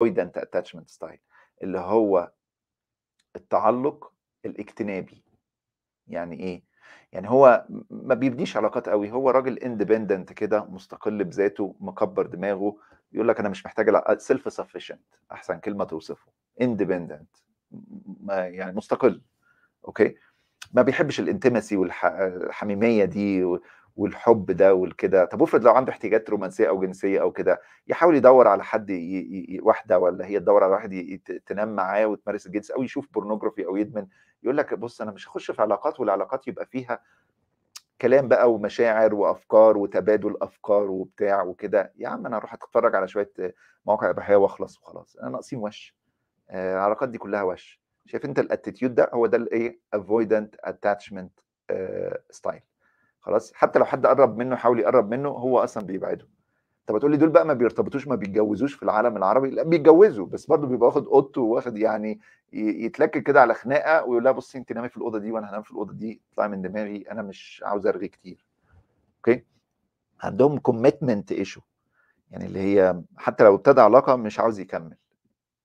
avoidant attachment style اللي هو التعلق الاجتنابي يعني ايه يعني هو ما بيبنيش علاقات قوي هو راجل اندبندنت كده مستقل بذاته مكبر دماغه يقول لك انا مش محتاج سيلف سفيشنت احسن كلمه توصفه اندبندنت يعني مستقل اوكي ما بيحبش الانتمسي والحميميه دي والحب ده والكده طب افرض لو عنده احتياجات رومانسيه او جنسيه او كده يحاول يدور على حد ي... ي... واحده ولا هي تدور على واحد ي... تنام معاه وتمارس الجنس او يشوف بورنوجرافي او يدمن يقول لك بص انا مش هخش في علاقات والعلاقات يبقى فيها كلام بقى ومشاعر وافكار وتبادل افكار وبتاع وكده يا عم انا اروح اتفرج على شويه مواقع اباحيه واخلص وخلاص انا ناقصين وش آه، العلاقات دي كلها وش شايف انت الاتيتيود ده هو ده الايه افويدنت اتاتشمنت ستايل خلاص حتى لو حد قرب منه حاول يقرب منه هو اصلا بيبعده طب تقول لي دول بقى ما بيرتبطوش ما بيتجوزوش في العالم العربي لا بيتجوزوا بس برضه بيبقى واخد اوضته واخد يعني يتلكك كده على خناقه ويقول لها بصي انت نامي في الاوضه دي وانا هنام في الاوضه دي اطلعي من دماغي انا مش عاوز ارغي كتير اوكي عندهم كوميتمنت ايشو يعني اللي هي حتى لو ابتدى علاقه مش عاوز يكمل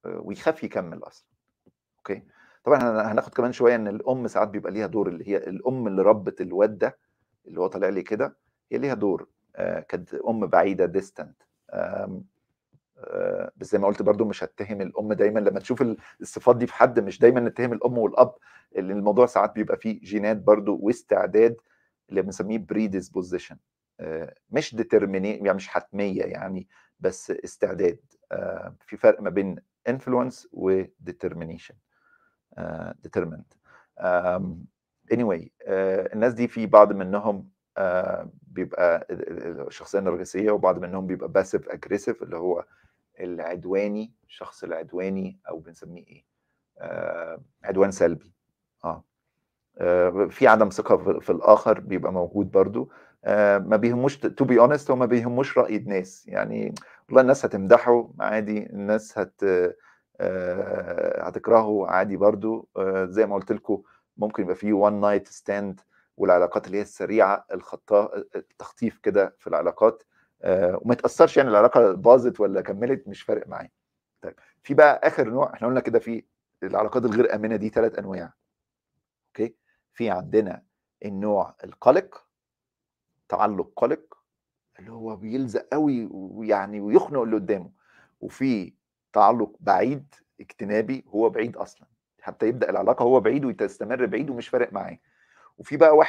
آه، ويخاف يكمل اصلا اوكي طبعا هناخد كمان شويه ان الام ساعات بيبقى ليها دور اللي هي الام اللي ربت الواد ده اللي هو طالع لي كده هي ليها دور آه كانت ام بعيده ديستنت آه، بس زي ما قلت برضو مش هتهم الام دايما لما تشوف الصفات دي في حد مش دايما نتهم الام والاب اللي الموضوع ساعات بيبقى فيه جينات برضو واستعداد اللي بنسميه بري ديسبوزيشن آه، مش ديترميني يعني مش حتميه يعني بس استعداد آه، في فرق ما بين انفلونس وديترمينيشن ديترمنت anyway آه الناس دي في بعض منهم آه بيبقى الشخصيه النرجسيه وبعض منهم بيبقى باسيف اجريسيف اللي هو العدواني الشخص العدواني او بنسميه ايه آه عدوان سلبي اه, آه، في عدم ثقه في, في الاخر بيبقى موجود برضو آه، ما بيهموش تو بي اونست هو ما بيهموش راي الناس يعني والله الناس هتمدحه عادي الناس هت آه، هتكرهه عادي برضو زي ما قلت لكم ممكن يبقى فيه وان نايت ستاند والعلاقات اللي هي السريعه الخطا التخطيف كده في العلاقات آه، وما تاثرش يعني العلاقه باظت ولا كملت مش فارق معاه طيب في بقى اخر نوع احنا قلنا كده في العلاقات الغير امنه دي ثلاث انواع اوكي في عندنا النوع القلق تعلق قلق اللي هو بيلزق قوي ويعني ويخنق اللي قدامه وفي تعلق بعيد اجتنابي هو بعيد اصلا حتى يبدا العلاقه هو بعيد وتستمر بعيد ومش فارق معاه وفي بقى واحد